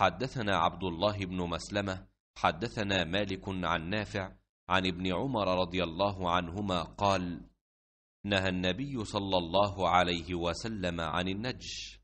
حدثنا عبد الله بن مسلمة حدثنا مالك عن نافع عن ابن عمر رضي الله عنهما قال نهى النبي صلى الله عليه وسلم عن النجش